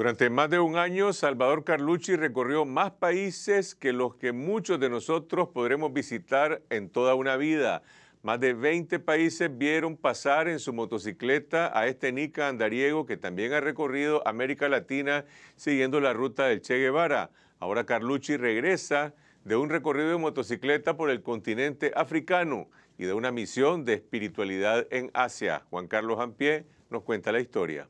Durante más de un año, Salvador Carlucci recorrió más países que los que muchos de nosotros podremos visitar en toda una vida. Más de 20 países vieron pasar en su motocicleta a este Nica andariego que también ha recorrido América Latina siguiendo la ruta del Che Guevara. Ahora Carlucci regresa de un recorrido de motocicleta por el continente africano y de una misión de espiritualidad en Asia. Juan Carlos Ampié nos cuenta la historia.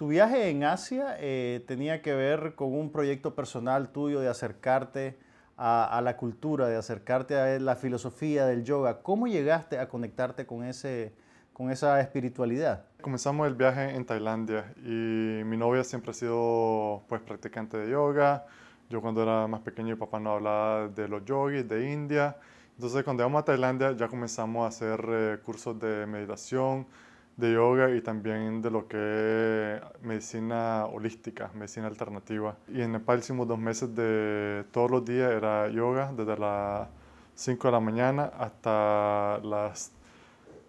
Tu viaje en Asia eh, tenía que ver con un proyecto personal tuyo de acercarte a, la cultura, de acercarte a la filosofía del yoga. ¿Cómo llegaste a conectarte con, ese, con esa espiritualidad? Comenzamos el viaje en Tailandia y mi novia siempre ha sido pues, practicante de yoga. Yo cuando era más pequeño mi papá nos hablaba de los yogis de India. Entonces cuando vamos a Tailandia ya comenzamos a hacer eh, cursos de meditación, de yoga y también de lo que es medicina holística, medicina alternativa. Y en Nepal hicimos dos meses de todos los días era yoga, desde las 5 de la mañana hasta las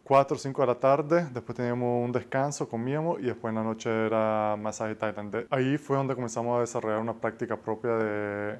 4 o 5 de la tarde, después teníamos un descanso, comíamos y después en la noche era masaje tailandés. Ahí fue donde comenzamos a desarrollar una práctica propia de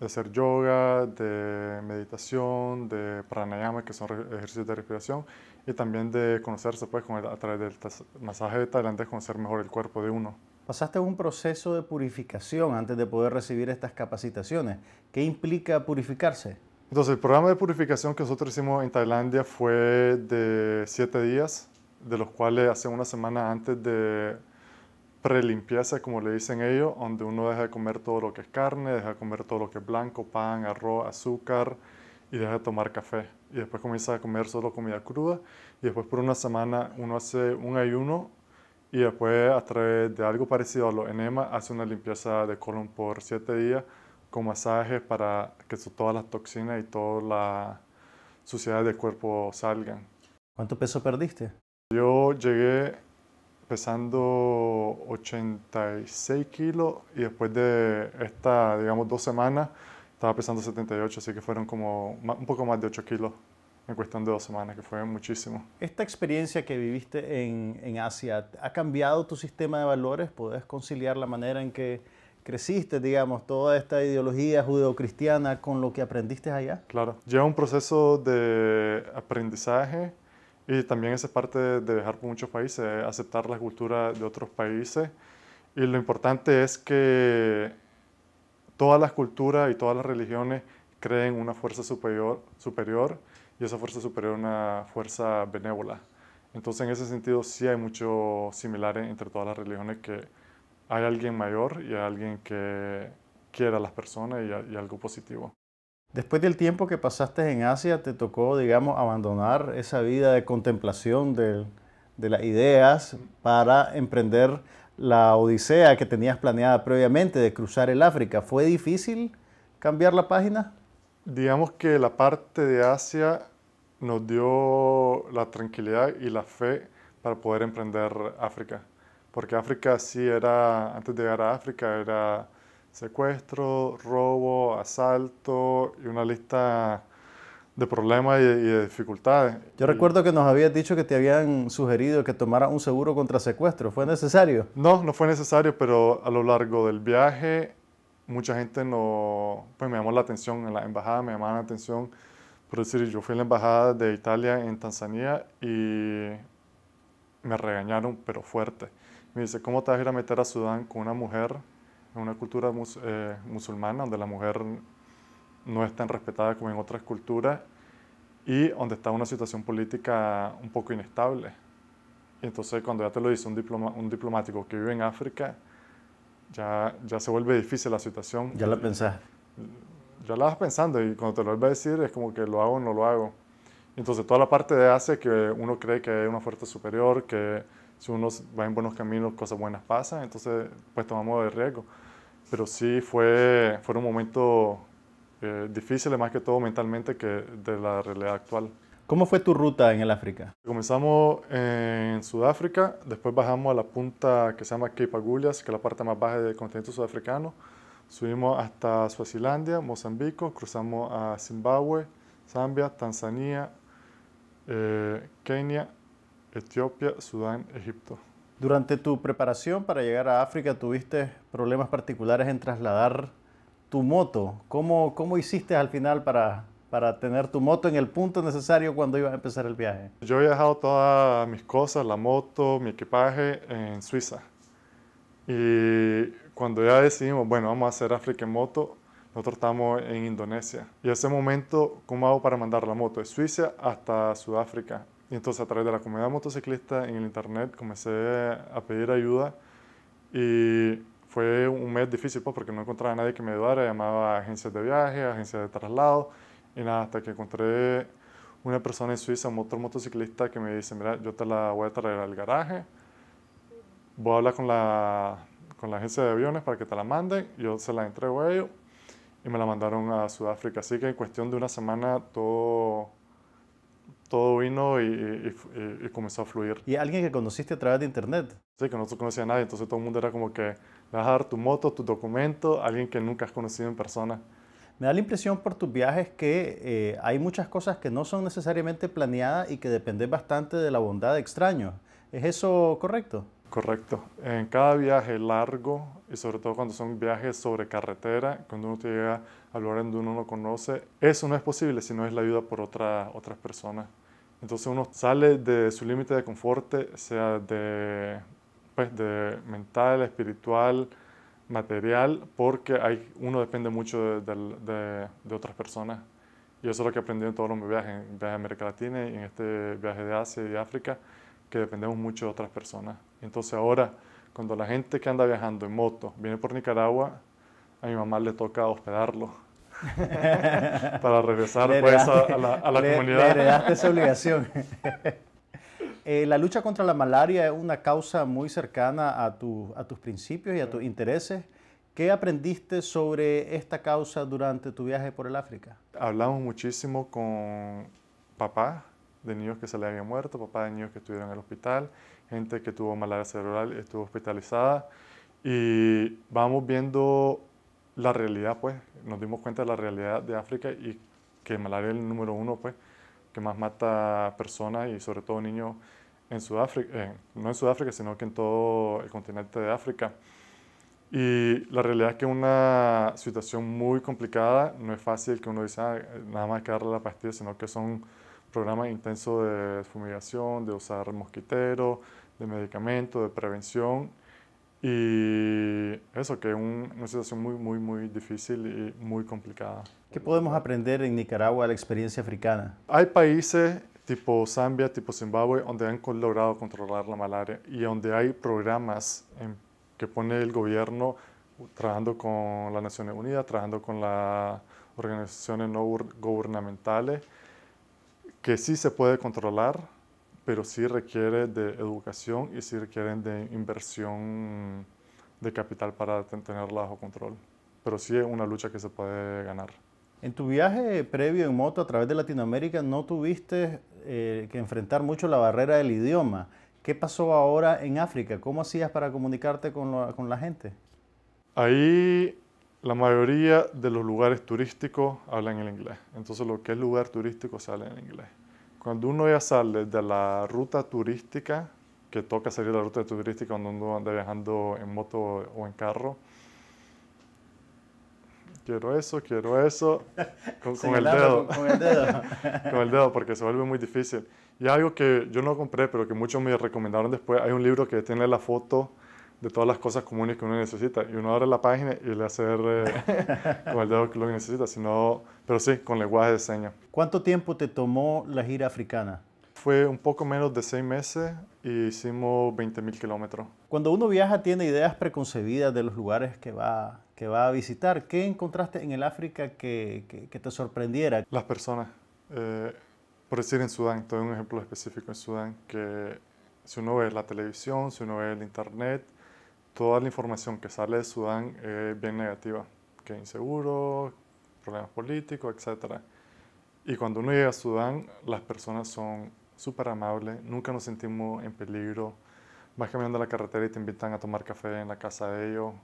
de hacer yoga, de meditación, de pranayama, que son ejercicios de respiración, y también de conocerse pues, a través del masaje de tailandés, conocer mejor el cuerpo de uno. Pasaste un proceso de purificación antes de poder recibir estas capacitaciones. ¿Qué implica purificarse? Entonces, el programa de purificación que nosotros hicimos en Tailandia fue de siete días, de los cuales hace una semana antes de prelimpieza, como le dicen ellos, donde uno deja de comer todo lo que es carne, deja de comer todo lo que es blanco, pan, arroz, azúcar y deja de tomar café. Y después comienza a comer solo comida cruda y después por una semana uno hace un ayuno y después a través de algo parecido a los enema hace una limpieza de colon por siete días con masajes para que todas las toxinas y toda la suciedad del cuerpo salgan. ¿Cuánto peso perdiste? Yo llegué pesando 86 kilos y después de esta, digamos, dos semanas estaba pesando 78, así que fueron como un poco más de 8 kilos en cuestión de dos semanas, que fue muchísimo. Esta experiencia que viviste en, en Asia, ¿ha cambiado tu sistema de valores? ¿Puedes conciliar la manera en que creciste, digamos, toda esta ideología judeocristiana con lo que aprendiste allá? Claro, lleva un proceso de aprendizaje y también esa parte de dejar por muchos países, eh, aceptar las culturas de otros países. Y lo importante es que todas las culturas y todas las religiones creen una fuerza superior, superior y esa fuerza superior es una fuerza benévola. Entonces en ese sentido sí hay mucho similar entre todas las religiones que hay alguien mayor y alguien que quiera a las personas y algo positivo. Después del tiempo que pasaste en Asia, te tocó, digamos, abandonar esa vida de contemplación de, las ideas para emprender la odisea que tenías planeada previamente de cruzar el África. ¿Fue difícil cambiar la página? Digamos que la parte de Asia nos dio la tranquilidad y la fe para poder emprender África. Porque África sí era, antes de llegar a África, era secuestro, robo, asalto y una lista de problemas y, de dificultades. Yo recuerdo que nos habías dicho que te habían sugerido que tomara un seguro contra secuestro. ¿Fue necesario? No, no fue necesario, pero a lo largo del viaje mucha gente no, pues me llamó la atención en la embajada, me llamaron la atención. Por decir, yo fui a la embajada de Italia en Tanzania y me regañaron, pero fuerte. Me dice, ¿cómo te vas a ir a meter a Sudán con una mujer en una cultura eh, musulmana donde la mujer no es tan respetada como en otras culturas y donde está una situación política un poco inestable. entonces cuando ya te lo dice un, un diplomático que vive en África, ya, ya se vuelve difícil la situación. Ya la pensás. Ya la vas pensando y cuando te lo vuelve a decir es como que lo hago o no lo hago. Entonces toda la parte de hace que uno cree que hay una fuerza superior, que si uno va en buenos caminos, cosas buenas pasan, entonces pues tomamos de riesgo pero sí fue, fue un momento eh, difícil, más que todo mentalmente, que de la realidad actual. ¿Cómo fue tu ruta en el África? Comenzamos en Sudáfrica, después bajamos a la punta que se llama Cape Agulhas, que es la parte más baja del continente sudafricano. Subimos hasta Suazilandia, Mozambique, cruzamos a Zimbabue, Zambia, Tanzania, eh, Kenia, Etiopía, Sudán, Egipto. Durante tu preparación para llegar a África tuviste problemas particulares en trasladar tu moto. ¿Cómo, cómo hiciste al final para, para tener tu moto en el punto necesario cuando ibas a empezar el viaje? Yo he dejado todas mis cosas, la moto, mi equipaje en Suiza. Y cuando ya decidimos, bueno, vamos a hacer África en moto, nosotros estamos en Indonesia. Y ese momento, ¿cómo hago para mandar la moto de Suiza hasta Sudáfrica? Y entonces a través de la comunidad motociclista en el internet comencé a pedir ayuda y fue un mes difícil pues, porque no encontraba a nadie que me ayudara, llamaba a agencias de viaje, agencias de traslado y nada, hasta que encontré una persona en Suiza, un motor motociclista que me dice, mira, yo te la voy a traer al garaje, voy a hablar con la, con la agencia de aviones para que te la manden, yo se la entrego a ellos y me la mandaron a Sudáfrica. Así que en cuestión de una semana todo todo vino y, comenzó a fluir. ¿Y alguien que conociste a través de internet? Sí, que no conocía a nadie, entonces todo el mundo era como que le vas a dar tu moto, tu documento, alguien que nunca has conocido en persona. Me da la impresión por tus viajes que eh, hay muchas cosas que no son necesariamente planeadas y que dependen bastante de la bondad de extraños. ¿Es eso correcto? Correcto. En cada viaje largo, y sobre todo cuando son viajes sobre carretera, cuando uno llega a lugares donde uno no conoce, eso no es posible si no es la ayuda por otra, otras personas. Entonces uno sale de su límite de confort, sea de, pues, mental, espiritual, material, porque hay, uno depende mucho de, de, otras personas. Y eso es lo que he aprendí en todos los viajes, en viajes a América Latina y en este viaje de Asia y África que dependemos mucho de otras personas. Entonces ahora, cuando la gente que anda viajando en moto viene por Nicaragua, a mi mamá le toca hospedarlo para regresar pues, a, la, a la le, comunidad. esa obligación. Eh, la lucha contra la malaria es una causa muy cercana a, a tus principios y a tus intereses. ¿Qué aprendiste sobre esta causa durante tu viaje por el África? Hablamos muchísimo con papá, de niños que se le habían muerto, papá de niños que estuvieron en el hospital, gente que tuvo malaria cerebral, estuvo hospitalizada. Y vamos viendo la realidad, pues, nos dimos cuenta de la realidad de África y que malaria es el número uno, pues, que más mata personas y sobre todo niños en Sudáfrica, eh, no en Sudáfrica, sino que en todo el continente de África. Y la realidad es que es una situación muy complicada, no es fácil que uno dice ah, nada más que darle la pastilla, sino que son programa intenso de fumigación, de usar mosquitero, de medicamento, de prevención. Y eso, que es una situación muy, muy, muy difícil y muy complicada. ¿Qué podemos aprender en Nicaragua de la experiencia africana? Hay países tipo Zambia, tipo Zimbabue, donde han logrado controlar la malaria y donde hay programas que pone el gobierno trabajando con las Naciones Unidas, trabajando con las organizaciones no gubernamentales que sí se puede controlar, pero sí requiere de educación y sí requieren de inversión de capital para tenerla bajo control. Pero sí es una lucha que se puede ganar. En tu viaje previo en moto a través de Latinoamérica no tuviste eh, que enfrentar mucho la barrera del idioma. ¿Qué pasó ahora en África? ¿Cómo hacías para comunicarte con, la gente? Ahí la mayoría de los lugares turísticos hablan el inglés. Entonces, lo que es lugar turístico se habla en inglés. Cuando uno ya sale de la ruta turística, que toca salir de la ruta turística cuando uno anda viajando en moto o en carro, quiero eso, quiero eso, con, el dedo. con, el dedo. con el dedo, porque se vuelve muy difícil. Y algo que yo no compré, pero que muchos me recomendaron después, hay un libro que tiene la foto de todas las cosas comunes que uno necesita. Y uno abre la página y le hace eh, con el dedo lo que necesita, sino, pero sí, con lenguaje de señas. ¿Cuánto tiempo te tomó la gira africana? Fue un poco menos de seis meses y hicimos 20.000 kilómetros. Cuando uno viaja tiene ideas preconcebidas de los lugares que va, que va a visitar. ¿Qué encontraste en el África que, que, te sorprendiera? Las personas. Eh, por decir en Sudán, te un ejemplo específico en Sudán, que si uno ve la televisión, si uno ve el internet, toda la información que sale de Sudán es eh, bien negativa, que es inseguro, problemas políticos, etc. Y cuando uno llega a Sudán, las personas son súper amables, nunca nos sentimos en peligro. Vas caminando a la carretera y te invitan a tomar café en la casa de ellos.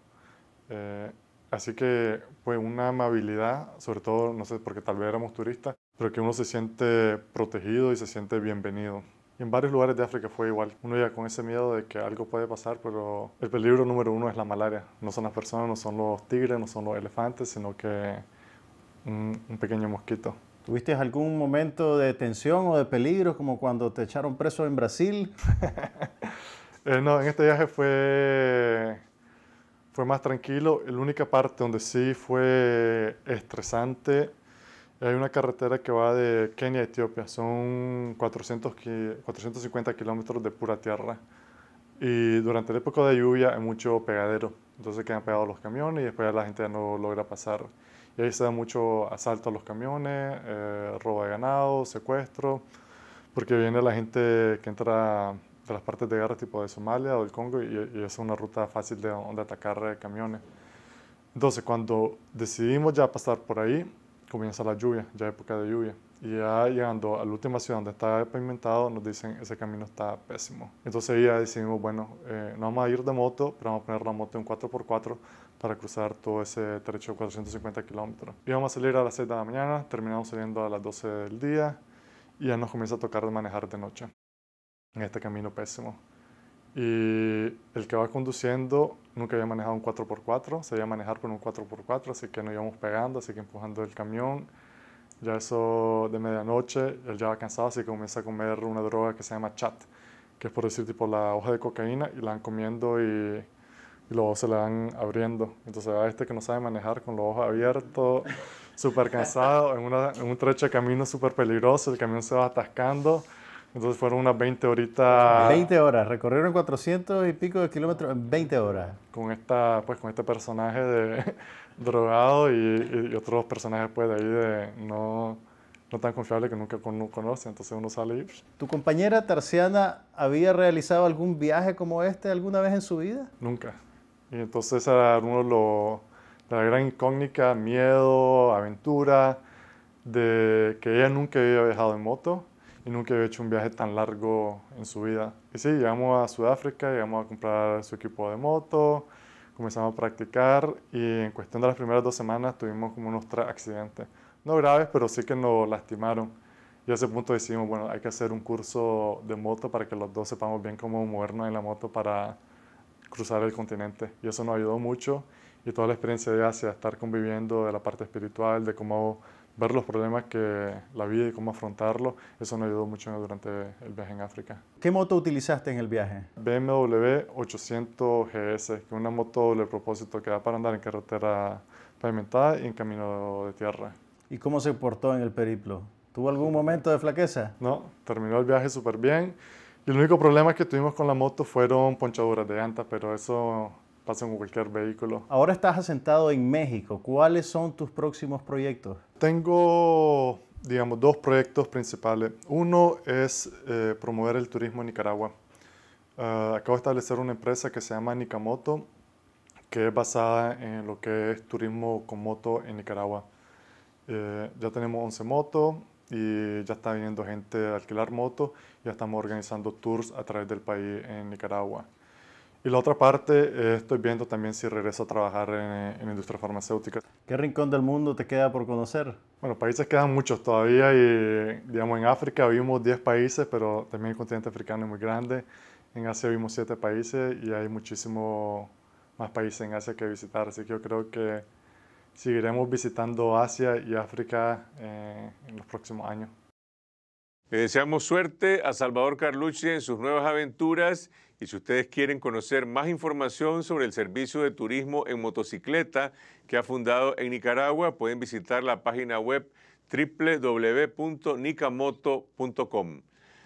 Eh, así que, pues, una amabilidad, sobre todo, no sé, porque tal vez éramos turistas, pero que uno se siente protegido y se siente bienvenido. En varios lugares de África fue igual. Uno ya con ese miedo de que algo puede pasar, pero el peligro número uno es la malaria. No son las personas, no son los tigres, no son los elefantes, sino que un, pequeño mosquito. ¿Tuviste algún momento de tensión o de peligro, como cuando te echaron preso en Brasil? Eh, no, en este viaje fue, fue más tranquilo. La única parte donde sí fue estresante hay una carretera que va de Kenia a Etiopía, son 400 450 kilómetros de pura tierra. Y durante la época de lluvia hay mucho pegadero, entonces quedan pegados los camiones y después la gente no logra pasar. Y ahí se da mucho asalto a los camiones, eh, robo de ganado, secuestro, porque viene la gente que entra de las partes de guerra tipo de Somalia o del Congo y, es una ruta fácil de, de atacar eh, camiones. Entonces cuando decidimos ya pasar por ahí, comienza la lluvia, ya época de lluvia. Y ya llegando a la última ciudad donde está pavimentado, nos dicen ese camino está pésimo. Entonces ya decidimos, bueno, eh, no vamos a ir de moto, pero vamos a poner la moto en 4x4 para cruzar todo ese trecho de 450 kilómetros. Íbamos a salir a las 6 de la mañana, terminamos saliendo a las 12 del día y ya nos comienza a tocar manejar de noche en este camino pésimo. Y el que va conduciendo nunca había manejado un 4x4, a manejar con un 4x4, así que nos íbamos pegando, así que empujando el camión. Ya eso de medianoche, él ya va cansado, así que comienza a comer una droga que se llama chat, que es por decir tipo la hoja de cocaína, y la van comiendo y, luego se la van abriendo. Entonces va este que no sabe manejar con los ojos abiertos, súper cansado, en, en un trecho de camino súper peligroso, el camión se va atascando entonces fueron unas 20 horitas. 20 horas, recorrieron 400 y pico de kilómetros en 20 horas. Con, esta, pues, con este personaje de drogado y, otros personajes pues, de ahí de no, no tan confiable que nunca conoce, entonces uno sale y... ¿Tu compañera Tarciana había realizado algún viaje como este alguna vez en su vida? Nunca. Y entonces era uno lo, la gran incógnita, miedo, aventura, de que ella nunca había viajado en moto y nunca había hecho un viaje tan largo en su vida. Y sí, llegamos a Sudáfrica, llegamos a comprar su equipo de moto, comenzamos a practicar y en cuestión de las primeras dos semanas tuvimos como unos tres accidentes. No graves, pero sí que nos lastimaron. Y a ese punto decidimos, bueno, hay que hacer un curso de moto para que los dos sepamos bien cómo movernos en la moto para cruzar el continente. Y eso nos ayudó mucho y toda la experiencia de Asia, estar conviviendo de la parte espiritual, de cómo ver los problemas que la vida y cómo afrontarlo, eso me ayudó mucho durante el viaje en África. ¿Qué moto utilizaste en el viaje? BMW 800 GS, que es una moto doble propósito que da para andar en carretera pavimentada y en camino de tierra. ¿Y cómo se portó en el periplo? ¿Tuvo algún momento de flaqueza? No, terminó el viaje súper bien. Y el único problema que tuvimos con la moto fueron ponchaduras de llanta, pero eso Pasan con cualquier vehículo. Ahora estás asentado en México. ¿Cuáles son tus próximos proyectos? Tengo, digamos, dos proyectos principales. Uno es eh, promover el turismo en Nicaragua. Eh, acabo de establecer una empresa que se llama Nicamoto, que es basada en lo que es turismo con moto en Nicaragua. Eh, ya tenemos 11 motos y ya está viniendo gente a alquilar motos. Ya estamos organizando tours a través del país en Nicaragua. Y la otra parte, eh, estoy viendo también si regreso a trabajar en, eh, industria farmacéutica. ¿Qué rincón del mundo te queda por conocer? Bueno, países quedan muchos todavía y, digamos, en África vimos 10 países, pero también el continente africano es muy grande. En Asia vimos 7 países y hay muchísimo más países en Asia que visitar, así que yo creo que seguiremos visitando Asia y África eh, en los próximos años. Le deseamos suerte a Salvador Carlucci en sus nuevas aventuras y si ustedes quieren conocer más información sobre el servicio de turismo en motocicleta que ha fundado en Nicaragua, pueden visitar la página web www.nicamoto.com.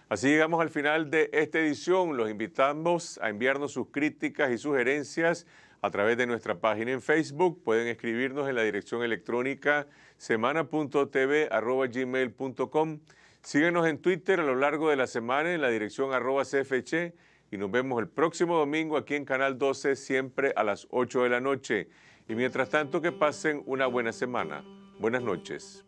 Así llegamos al final de esta edición. Los invitamos a enviarnos sus críticas y sugerencias a través de nuestra página en Facebook. Pueden escribirnos en la dirección electrónica semana.tv.gmail.com. Síguenos en Twitter a lo largo de la semana en la dirección arroba y nos vemos el próximo domingo aquí en Canal 12, siempre a las 8 de la noche. Y mientras tanto, que pasen una buena semana. Buenas noches.